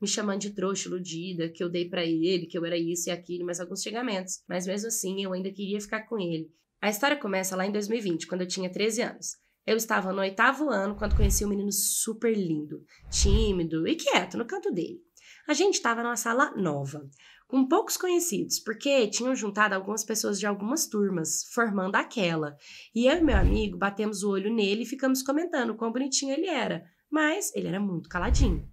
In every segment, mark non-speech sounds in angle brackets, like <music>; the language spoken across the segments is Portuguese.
me chamando de trouxa, iludida, que eu dei para ele, que eu era isso e aquilo, mas alguns xingamentos. Mas mesmo assim, eu ainda queria ficar com ele. A história começa lá em 2020, quando eu tinha 13 anos. Eu estava no oitavo ano quando conheci um menino super lindo, tímido e quieto no canto dele. A gente estava numa sala nova, com poucos conhecidos, porque tinham juntado algumas pessoas de algumas turmas, formando aquela. E eu e meu amigo batemos o olho nele e ficamos comentando quão bonitinho ele era, mas ele era muito caladinho.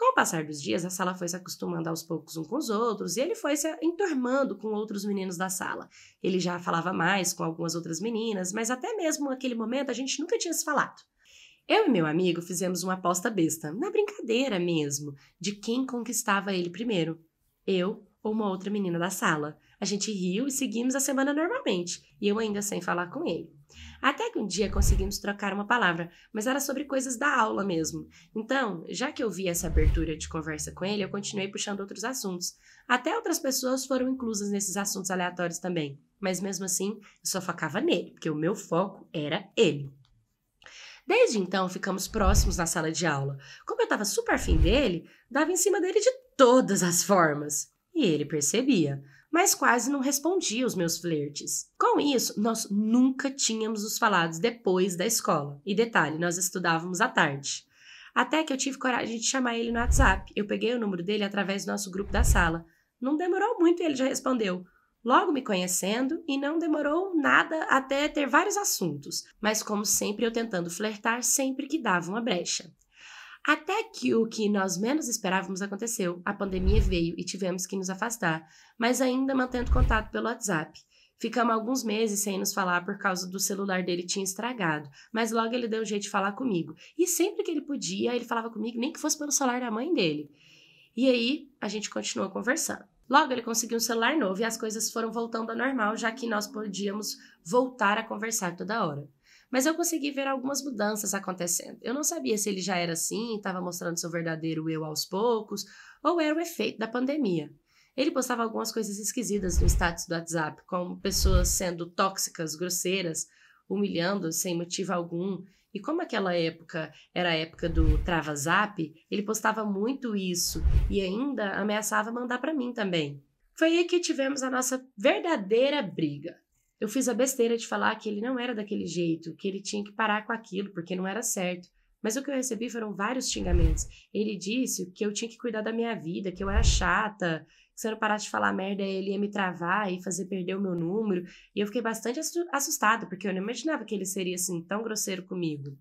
Com o passar dos dias, a sala foi se acostumando aos poucos um com os outros e ele foi se enturmando com outros meninos da sala. Ele já falava mais com algumas outras meninas, mas até mesmo naquele momento a gente nunca tinha se falado. Eu e meu amigo fizemos uma aposta besta, na brincadeira mesmo, de quem conquistava ele primeiro. Eu ou uma outra menina da sala. A gente riu e seguimos a semana normalmente, e eu ainda sem falar com ele. Até que um dia conseguimos trocar uma palavra, mas era sobre coisas da aula mesmo. Então, já que eu vi essa abertura de conversa com ele, eu continuei puxando outros assuntos. Até outras pessoas foram inclusas nesses assuntos aleatórios também. Mas mesmo assim, eu só focava nele, porque o meu foco era ele. Desde então, ficamos próximos na sala de aula. Como eu estava super afim dele, dava em cima dele de todas as formas. E ele percebia mas quase não respondia os meus flertes. Com isso, nós nunca tínhamos os falado depois da escola. E detalhe, nós estudávamos à tarde. Até que eu tive coragem de chamar ele no WhatsApp. Eu peguei o número dele através do nosso grupo da sala. Não demorou muito e ele já respondeu. Logo me conhecendo e não demorou nada até ter vários assuntos, mas como sempre eu tentando flertar sempre que dava uma brecha. Até que o que nós menos esperávamos aconteceu. A pandemia veio e tivemos que nos afastar, mas ainda mantendo contato pelo WhatsApp. Ficamos alguns meses sem nos falar por causa do celular dele tinha estragado, mas logo ele deu um jeito de falar comigo. E sempre que ele podia, ele falava comigo, nem que fosse pelo celular da mãe dele. E aí a gente continuou conversando. Logo ele conseguiu um celular novo e as coisas foram voltando ao normal, já que nós podíamos voltar a conversar toda hora. Mas eu consegui ver algumas mudanças acontecendo. Eu não sabia se ele já era assim, estava mostrando seu verdadeiro eu aos poucos, ou era o efeito da pandemia. Ele postava algumas coisas esquisitas no status do WhatsApp, como pessoas sendo tóxicas, grosseiras, humilhando sem motivo algum. E como aquela época era a época do Zap, ele postava muito isso e ainda ameaçava mandar para mim também. Foi aí que tivemos a nossa verdadeira briga. Eu fiz a besteira de falar que ele não era daquele jeito, que ele tinha que parar com aquilo, porque não era certo. Mas o que eu recebi foram vários xingamentos. Ele disse que eu tinha que cuidar da minha vida, que eu era chata, que se eu não parasse de falar merda, ele ia me travar e fazer perder o meu número. E eu fiquei bastante assustada, porque eu não imaginava que ele seria assim tão grosseiro comigo.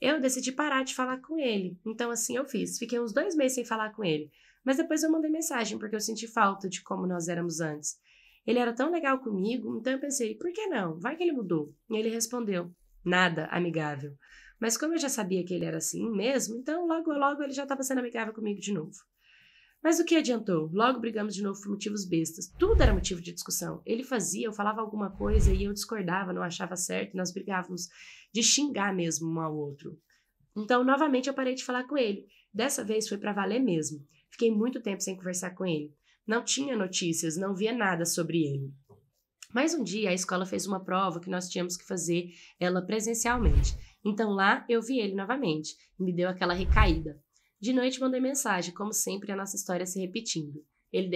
Eu decidi parar de falar com ele. Então, assim eu fiz. Fiquei uns dois meses sem falar com ele. Mas depois eu mandei mensagem, porque eu senti falta de como nós éramos antes. Ele era tão legal comigo, então eu pensei, por que não? Vai que ele mudou. E ele respondeu, nada amigável. Mas como eu já sabia que ele era assim mesmo, então logo logo ele já estava sendo amigável comigo de novo. Mas o que adiantou? Logo brigamos de novo por motivos bestas. Tudo era motivo de discussão. Ele fazia, eu falava alguma coisa e eu discordava, não achava certo, nós brigávamos de xingar mesmo um ao outro. Então, novamente, eu parei de falar com ele. Dessa vez foi para valer mesmo. Fiquei muito tempo sem conversar com ele. Não tinha notícias, não via nada sobre ele. Mas um dia a escola fez uma prova que nós tínhamos que fazer ela presencialmente. Então lá eu vi ele novamente e me deu aquela recaída. De noite mandei mensagem, como sempre a nossa história se repetindo. Ele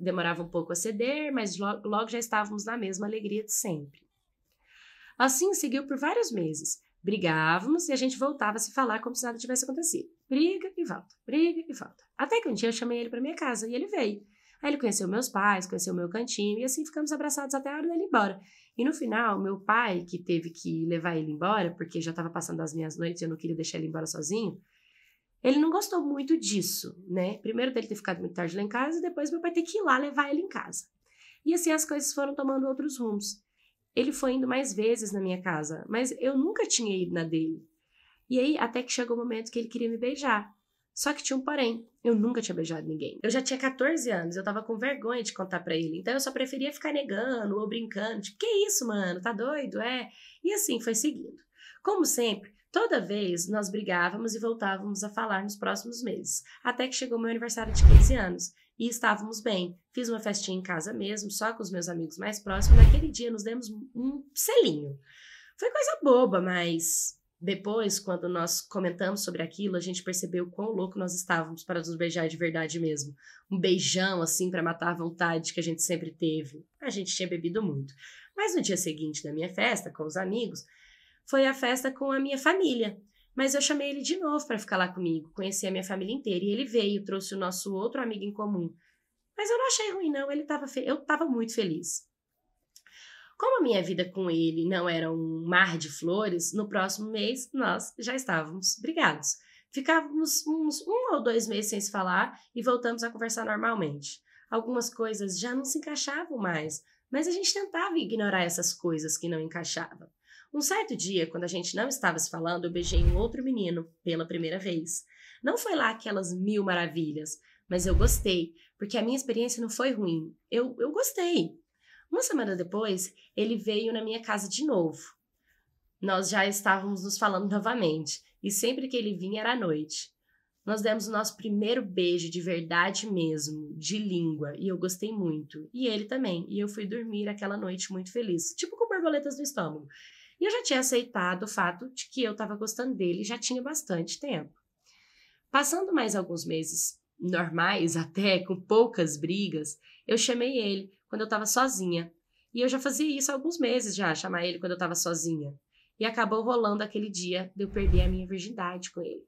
demorava um pouco a ceder, mas logo já estávamos na mesma alegria de sempre. Assim seguiu por vários meses. Brigávamos e a gente voltava a se falar como se nada tivesse acontecido. Briga e volta, briga e volta. Até que um dia eu chamei ele para minha casa e ele veio. Aí ele conheceu meus pais, conheceu meu cantinho, e assim ficamos abraçados até a hora dele ir embora. E no final, meu pai, que teve que levar ele embora, porque já estava passando as minhas noites e eu não queria deixar ele embora sozinho, ele não gostou muito disso, né? Primeiro dele ter ficado muito tarde lá em casa, e depois meu pai ter que ir lá levar ele em casa. E assim as coisas foram tomando outros rumos. Ele foi indo mais vezes na minha casa, mas eu nunca tinha ido na dele. E aí, até que chegou o momento que ele queria me beijar. Só que tinha um porém. Eu nunca tinha beijado ninguém. Eu já tinha 14 anos, eu tava com vergonha de contar para ele. Então eu só preferia ficar negando ou brincando. Tipo, que isso, mano? Tá doido? É. E assim foi seguindo. Como sempre, toda vez nós brigávamos e voltávamos a falar nos próximos meses. Até que chegou meu aniversário de 15 anos. E estávamos bem. Fiz uma festinha em casa mesmo, só com os meus amigos mais próximos. Naquele dia nos demos um selinho. Foi coisa boba, mas depois, quando nós comentamos sobre aquilo, a gente percebeu quão louco nós estávamos para nos beijar de verdade mesmo. Um beijão, assim, para matar a vontade que a gente sempre teve. A gente tinha bebido muito. Mas no dia seguinte da minha festa, com os amigos, foi a festa com a minha família. Mas eu chamei ele de novo para ficar lá comigo, conheci a minha família inteira. E ele veio, trouxe o nosso outro amigo em comum. Mas eu não achei ruim, não. Ele tava fe... Eu estava muito feliz. Como a minha vida com ele não era um mar de flores, no próximo mês nós já estávamos brigados. Ficávamos uns um ou dois meses sem se falar e voltamos a conversar normalmente. Algumas coisas já não se encaixavam mais, mas a gente tentava ignorar essas coisas que não encaixavam. Um certo dia, quando a gente não estava se falando, eu beijei um outro menino pela primeira vez. Não foi lá aquelas mil maravilhas, mas eu gostei, porque a minha experiência não foi ruim. Eu, eu gostei. Uma semana depois, ele veio na minha casa de novo. Nós já estávamos nos falando <laughs> novamente, e sempre que ele vinha era à noite. Nós demos o nosso primeiro beijo de verdade mesmo, de língua, e eu gostei muito. E ele também. E eu fui dormir aquela noite muito feliz, tipo com borboletas no estômago. E eu já tinha aceitado o fato de que eu estava gostando dele já tinha bastante tempo. Passando mais alguns meses normais, <laughs> até com poucas brigas, eu chamei ele quando eu estava sozinha. E eu já fazia isso há alguns meses já, chamar ele quando eu estava sozinha. E acabou rolando aquele dia de eu perder a minha virgindade com ele.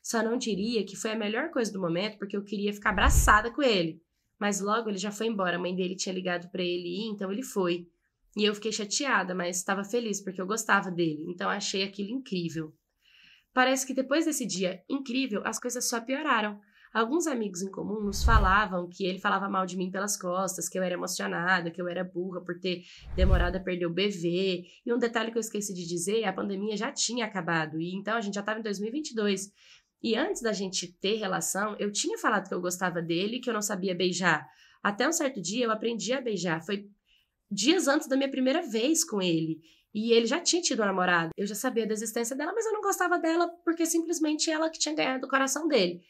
Só não diria que foi a melhor coisa do momento, porque eu queria ficar abraçada com ele. Mas logo ele já foi embora, a mãe dele tinha ligado para ele ir, então ele foi. E eu fiquei chateada, mas estava feliz porque eu gostava dele, então achei aquilo incrível. Parece que depois desse dia incrível, as coisas só pioraram. Alguns amigos em comum nos falavam que ele falava mal de mim pelas costas, que eu era emocionada, que eu era burra por ter demorado a perder o bebê. E um detalhe que eu esqueci de dizer, a pandemia já tinha acabado, e então a gente já estava em 2022. E antes da gente ter relação, eu tinha falado que eu gostava dele, que eu não sabia beijar. Até um certo dia eu aprendi a beijar. Foi dias antes da minha primeira vez com ele. E ele já tinha tido uma namorada. Eu já sabia da existência dela, mas eu não gostava dela porque simplesmente ela que tinha ganhado o coração dele.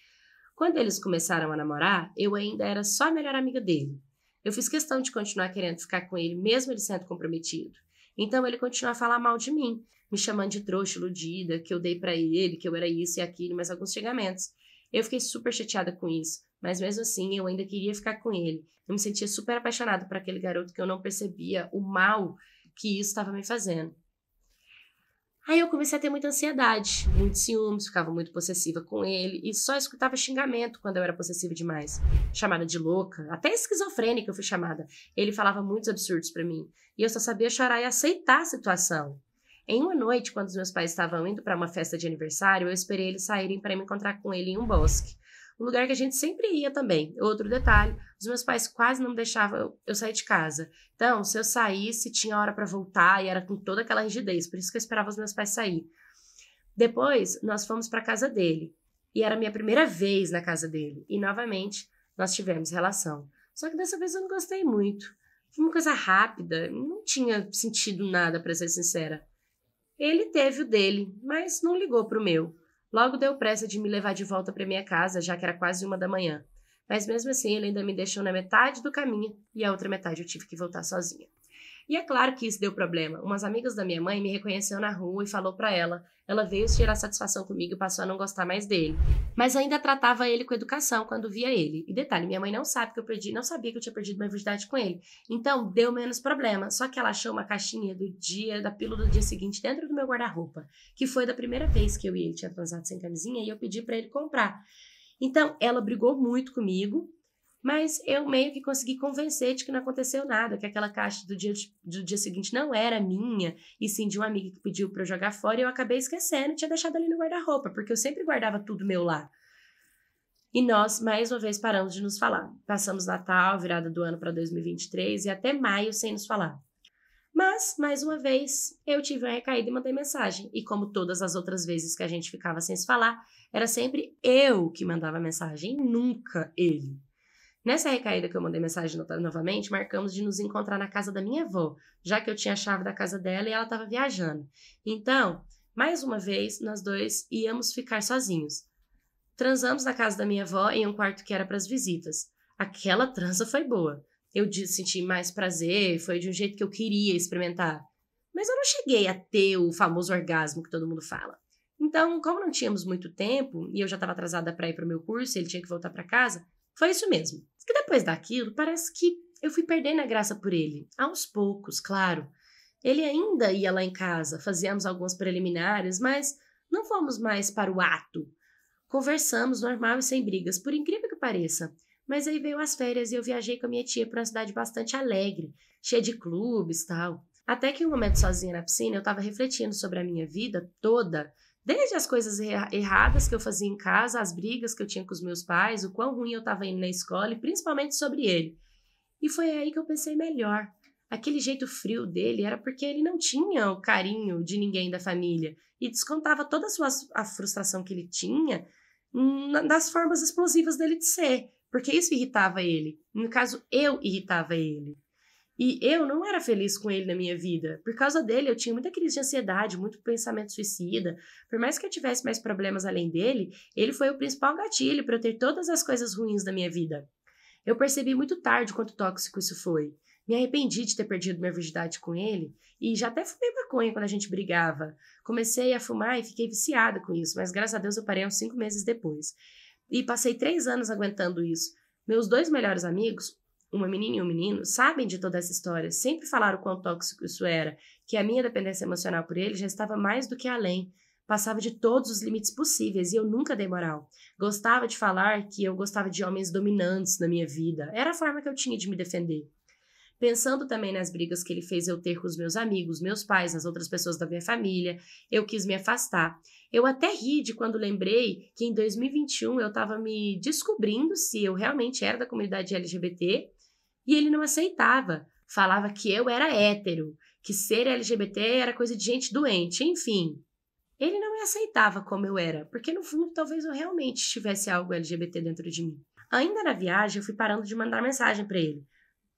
Quando eles começaram a namorar, eu ainda era só a melhor amiga dele. Eu fiz questão de continuar querendo ficar com ele, mesmo ele sendo comprometido. Então ele continua a falar mal de mim, me chamando de trouxa, iludida, que eu dei para ele, que eu era isso e aquilo, mas alguns chegamentos. Eu fiquei super chateada com isso, mas mesmo assim eu ainda queria ficar com ele. Eu me sentia super apaixonada por aquele garoto que eu não percebia o mal que isso estava me fazendo. Aí eu comecei a ter muita ansiedade, muitos ciúmes, ficava muito possessiva com ele e só escutava xingamento quando eu era possessiva demais. Chamada de louca, até esquizofrênica eu fui chamada. Ele falava muitos absurdos para mim e eu só sabia chorar e aceitar a situação. Em uma noite, quando os meus pais estavam indo para uma festa de aniversário, eu esperei eles saírem para me encontrar com ele em um bosque um lugar que a gente sempre ia também. Outro detalhe, os meus pais quase não deixavam eu sair de casa. Então, se eu saísse, tinha hora para voltar e era com toda aquela rigidez, por isso que eu esperava os meus pais sair. Depois, nós fomos para casa dele. E era a minha primeira vez na casa dele. E novamente, nós tivemos relação. Só que dessa vez eu não gostei muito. Foi uma coisa rápida, não tinha sentido nada, para ser sincera. Ele teve o dele, mas não ligou pro meu. Logo deu pressa de me levar de volta para minha casa, já que era quase uma da manhã. Mas mesmo assim, ele ainda me deixou na metade do caminho e a outra metade eu tive que voltar sozinha. E é claro que isso deu problema. Umas amigas da minha mãe me reconheceu na rua e falou para ela. Ela veio tirar satisfação comigo e passou a não gostar mais dele. Mas ainda tratava ele com educação quando via ele. E detalhe, minha mãe não sabe que eu perdi, não sabia que eu tinha perdido minha virgindade com ele. Então, deu menos problema. Só que ela achou uma caixinha do dia, da pílula do dia seguinte, dentro do meu guarda-roupa. Que foi da primeira vez que eu e ele tinha transado sem camisinha e eu pedi para ele comprar. Então, ela brigou muito comigo, mas eu meio que consegui convencer de que não aconteceu nada, que aquela caixa do dia, do dia seguinte não era minha, e sim de um amigo que pediu para eu jogar fora, e eu acabei esquecendo, tinha deixado ali no guarda-roupa, porque eu sempre guardava tudo meu lá. E nós, mais uma vez, paramos de nos falar. Passamos Natal, virada do ano para 2023 e até maio sem nos falar. Mas, mais uma vez, eu tive uma recaída e mandei mensagem. E como todas as outras vezes que a gente ficava sem se falar, era sempre eu que mandava mensagem, nunca ele. Nessa recaída que eu mandei mensagem novamente, marcamos de nos encontrar na casa da minha avó, já que eu tinha a chave da casa dela e ela estava viajando. Então, mais uma vez, nós dois íamos ficar sozinhos. Transamos na casa da minha avó em um quarto que era para as visitas. Aquela transa foi boa. Eu senti mais prazer, foi de um jeito que eu queria experimentar. Mas eu não cheguei a ter o famoso orgasmo que todo mundo fala. Então, como não tínhamos muito tempo e eu já estava atrasada para ir para o meu curso, ele tinha que voltar para casa, foi isso mesmo. Que depois daquilo, parece que eu fui perdendo a graça por ele, aos poucos, claro. Ele ainda ia lá em casa, fazíamos algumas preliminares, mas não fomos mais para o ato. Conversamos normal e sem brigas, por incrível que pareça. Mas aí veio as férias e eu viajei com a minha tia para uma cidade bastante alegre, cheia de clubes tal. Até que um momento sozinha na piscina, eu estava refletindo sobre a minha vida toda Desde as coisas erradas que eu fazia em casa, as brigas que eu tinha com os meus pais, o quão ruim eu estava indo na escola e principalmente sobre ele. E foi aí que eu pensei melhor. Aquele jeito frio dele era porque ele não tinha o carinho de ninguém da família e descontava toda a sua a frustração que ele tinha nas formas explosivas dele de ser, porque isso irritava ele. No caso, eu irritava ele. E eu não era feliz com ele na minha vida. Por causa dele, eu tinha muita crise de ansiedade, muito pensamento suicida. Por mais que eu tivesse mais problemas além dele, ele foi o principal gatilho para eu ter todas as coisas ruins da minha vida. Eu percebi muito tarde quanto tóxico isso foi. Me arrependi de ter perdido minha virgindade com ele e já até fumei maconha quando a gente brigava. Comecei a fumar e fiquei viciada com isso, mas graças a Deus eu parei uns cinco meses depois. E passei três anos aguentando isso. Meus dois melhores amigos, uma menina e um menino, sabem de toda essa história, sempre falaram quão tóxico isso era, que a minha dependência emocional por ele já estava mais do que além, passava de todos os limites possíveis e eu nunca dei moral. Gostava de falar que eu gostava de homens dominantes na minha vida, era a forma que eu tinha de me defender. Pensando também nas brigas que ele fez eu ter com os meus amigos, meus pais, as outras pessoas da minha família, eu quis me afastar. Eu até ri de quando lembrei que em 2021 eu estava me descobrindo se eu realmente era da comunidade LGBT e ele não aceitava. Falava que eu era hétero, que ser LGBT era coisa de gente doente, enfim. Ele não me aceitava como eu era, porque no fundo talvez eu realmente tivesse algo LGBT dentro de mim. Ainda na viagem, eu fui parando de mandar mensagem para ele.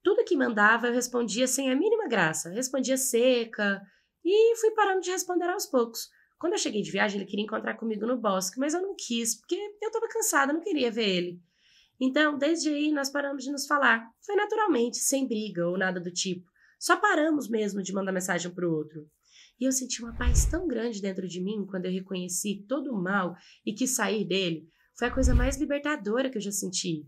Tudo que mandava eu respondia sem a mínima graça, respondia seca e fui parando de responder aos poucos. Quando eu cheguei de viagem, ele queria encontrar comigo no bosque, mas eu não quis, porque eu estava cansada, não queria ver ele. Então, desde aí, nós paramos de nos falar. Foi naturalmente, sem briga ou nada do tipo. Só paramos mesmo de mandar mensagem para o outro. E eu senti uma paz tão grande dentro de mim quando eu reconheci todo o mal e quis sair dele. Foi a coisa mais libertadora que eu já senti.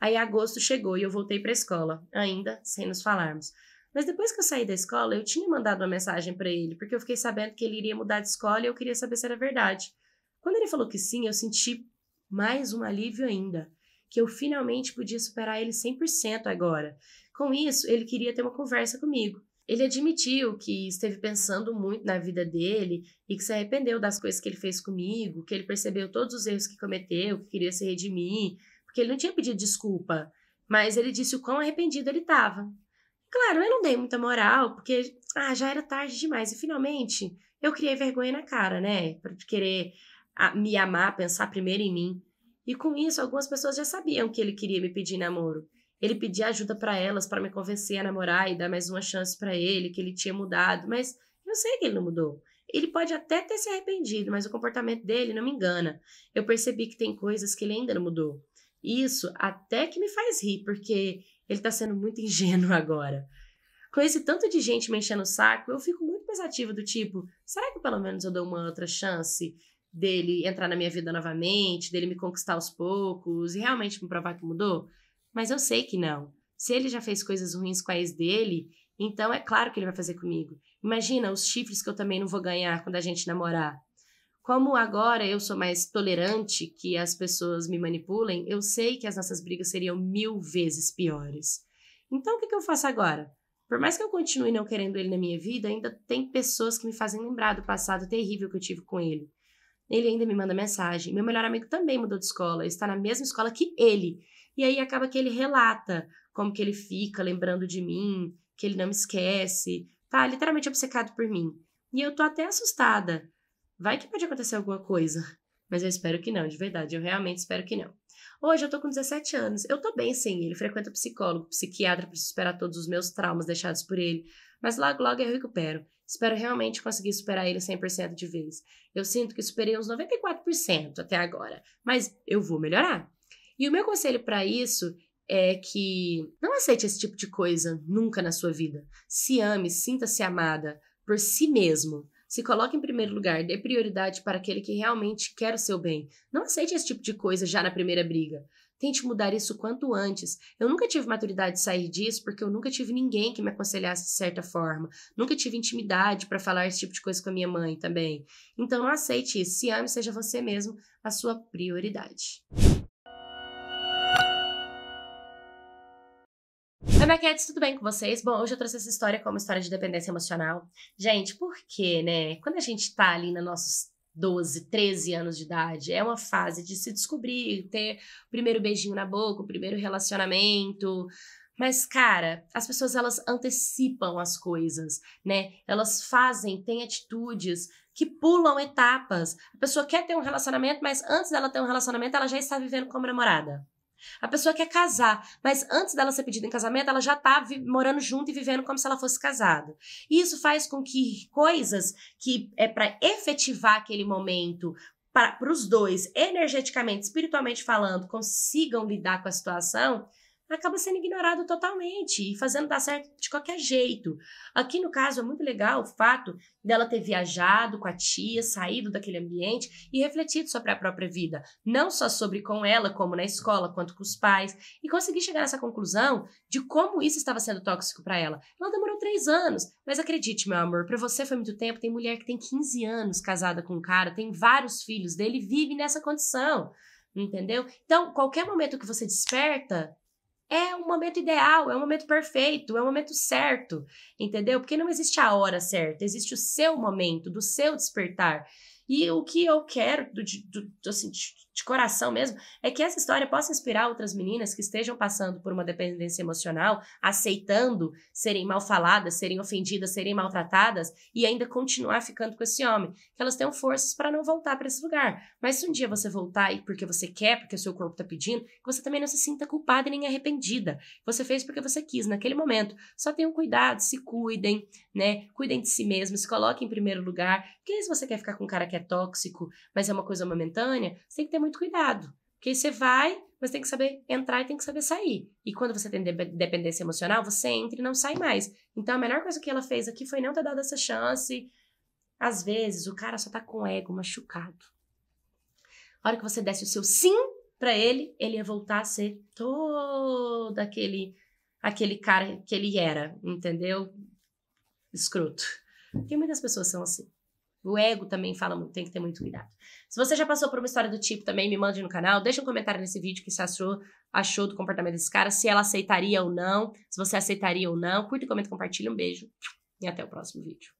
Aí agosto chegou e eu voltei para a escola, ainda sem nos falarmos. Mas depois que eu saí da escola, eu tinha mandado uma mensagem para ele, porque eu fiquei sabendo que ele iria mudar de escola e eu queria saber se era verdade. Quando ele falou que sim, eu senti mais um alívio ainda que eu finalmente podia superar ele 100% agora. Com isso, ele queria ter uma conversa comigo. Ele admitiu que esteve pensando muito na vida dele e que se arrependeu das coisas que ele fez comigo, que ele percebeu todos os erros que cometeu, que queria se redimir, porque ele não tinha pedido desculpa, mas ele disse o quão arrependido ele estava. Claro, eu não dei muita moral, porque ah, já era tarde demais e finalmente eu criei vergonha na cara, né? Para querer me amar, pensar primeiro em mim. E com isso, algumas pessoas já sabiam que ele queria me pedir namoro. Ele pedia ajuda para elas para me convencer a namorar e dar mais uma chance para ele, que ele tinha mudado, mas eu sei que ele não mudou. Ele pode até ter se arrependido, mas o comportamento dele não me engana. Eu percebi que tem coisas que ele ainda não mudou. Isso até que me faz rir, porque ele tá sendo muito <laughs> ingênuo agora. Com esse tanto de gente me enchendo o saco, eu fico muito pensativa do tipo, será que pelo menos eu dou uma outra chance? dele entrar na minha vida novamente, dele me conquistar aos poucos e realmente me provar que mudou? Mas eu sei que não. Se ele já fez coisas ruins com a ex dele, então é claro que ele vai fazer comigo. Imagina os chifres que eu também não vou ganhar quando a gente namorar. Como agora eu sou mais tolerante que as pessoas me manipulem, eu sei que as nossas brigas seriam mil vezes piores. Então o que, que eu faço agora? Por mais que eu continue não querendo ele na minha vida, ainda tem pessoas que me fazem lembrar do passado terrível que eu tive com ele. Ele ainda me manda mensagem. Meu melhor amigo também mudou de escola, está na mesma escola que ele. E aí acaba que ele relata como que ele fica lembrando de mim, que ele não me esquece, tá literalmente obcecado por mim. E eu tô até assustada. Vai que pode acontecer alguma coisa. Mas eu espero que não, de verdade, eu realmente espero que não. Hoje eu tô com 17 anos. Eu tô bem sem ele, frequento psicólogo, psiquiatra para superar todos os meus traumas deixados por ele. Mas logo, logo eu recupero. Espero realmente conseguir superar ele 100% de vez. Eu sinto que superei uns 94% até agora, mas eu vou melhorar. E o meu conselho para isso é que não aceite esse tipo de coisa nunca na sua vida. Se ame, sinta-se amada por si mesmo. Se coloque em primeiro lugar, dê prioridade para aquele que realmente quer o seu bem. Não aceite esse tipo de coisa já na primeira briga. Tente mudar isso quanto antes. Eu nunca tive maturidade de sair disso porque eu nunca tive ninguém que me aconselhasse de certa forma. Nunca tive intimidade para falar esse tipo de coisa com a minha mãe também. Então não aceite isso. Se ame, seja você mesmo a sua prioridade. Oi, Maquetes, tudo bem com vocês? Bom, hoje eu trouxe essa história como história de dependência emocional. Gente, por quê, né? Quando a gente tá ali nos nossos 12, 13 anos de idade. É uma fase de se descobrir, ter o primeiro beijinho na boca, o primeiro relacionamento. Mas, cara, as pessoas elas antecipam as coisas, né? Elas fazem, têm atitudes que pulam etapas. A pessoa quer ter um relacionamento, mas antes dela ter um relacionamento, ela já está vivendo como namorada. A pessoa quer casar, mas antes dela ser pedida em casamento, ela já está morando junto e vivendo como se ela fosse casada. E isso faz com que coisas que é para efetivar aquele momento para os dois, energeticamente, espiritualmente falando, consigam lidar com a situação, acaba sendo ignorado totalmente e fazendo dar certo de qualquer jeito. Aqui no caso é muito legal o fato dela ter viajado com a tia, saído daquele ambiente e refletido sobre a própria vida, não só sobre com ela, como na escola, quanto com os pais, e conseguir chegar nessa conclusão de como isso estava sendo tóxico para ela. Ela demorou três anos, mas acredite, meu amor, para você foi muito tempo. Tem mulher que tem 15 anos casada com um cara, tem vários filhos dele, vive nessa condição. Entendeu? Então, qualquer momento que você desperta, é o momento ideal, é o momento perfeito, é o momento certo, entendeu? Porque não existe a hora certa, existe o seu momento, do seu despertar. E o que eu quero do, do, assim, de coração mesmo, é que essa história possa inspirar outras meninas que estejam passando por uma dependência emocional, aceitando serem mal faladas, serem ofendidas, serem maltratadas e ainda continuar ficando com esse homem. Que elas tenham forças para não voltar para esse lugar. Mas se um dia você voltar e porque você quer, porque o seu corpo está pedindo, que você também não se sinta culpada e nem arrependida. Você fez porque você quis naquele momento. Só tenham cuidado, se cuidem, né? Cuidem de si mesmo se coloquem em primeiro lugar. Porque se você quer ficar com um cara que é tóxico, mas é uma coisa momentânea, você tem que ter muito cuidado. Porque você vai, mas tem que saber entrar e tem que saber sair. E quando você tem dependência emocional, você entra e não sai mais. Então a melhor coisa que ela fez aqui foi não ter dado essa chance. Às vezes o cara só tá com o ego machucado. A hora que você desse o seu sim para ele, ele ia voltar a ser todo aquele, aquele cara que ele era, entendeu? Escroto. Porque muitas pessoas são assim. O ego também fala muito, tem que ter muito cuidado. Se você já passou por uma história do tipo também, me mande no canal, deixa um comentário nesse vídeo que você achou, achou do comportamento desse cara, se ela aceitaria ou não, se você aceitaria ou não. Curta, comenta, compartilha, um beijo e até o próximo vídeo.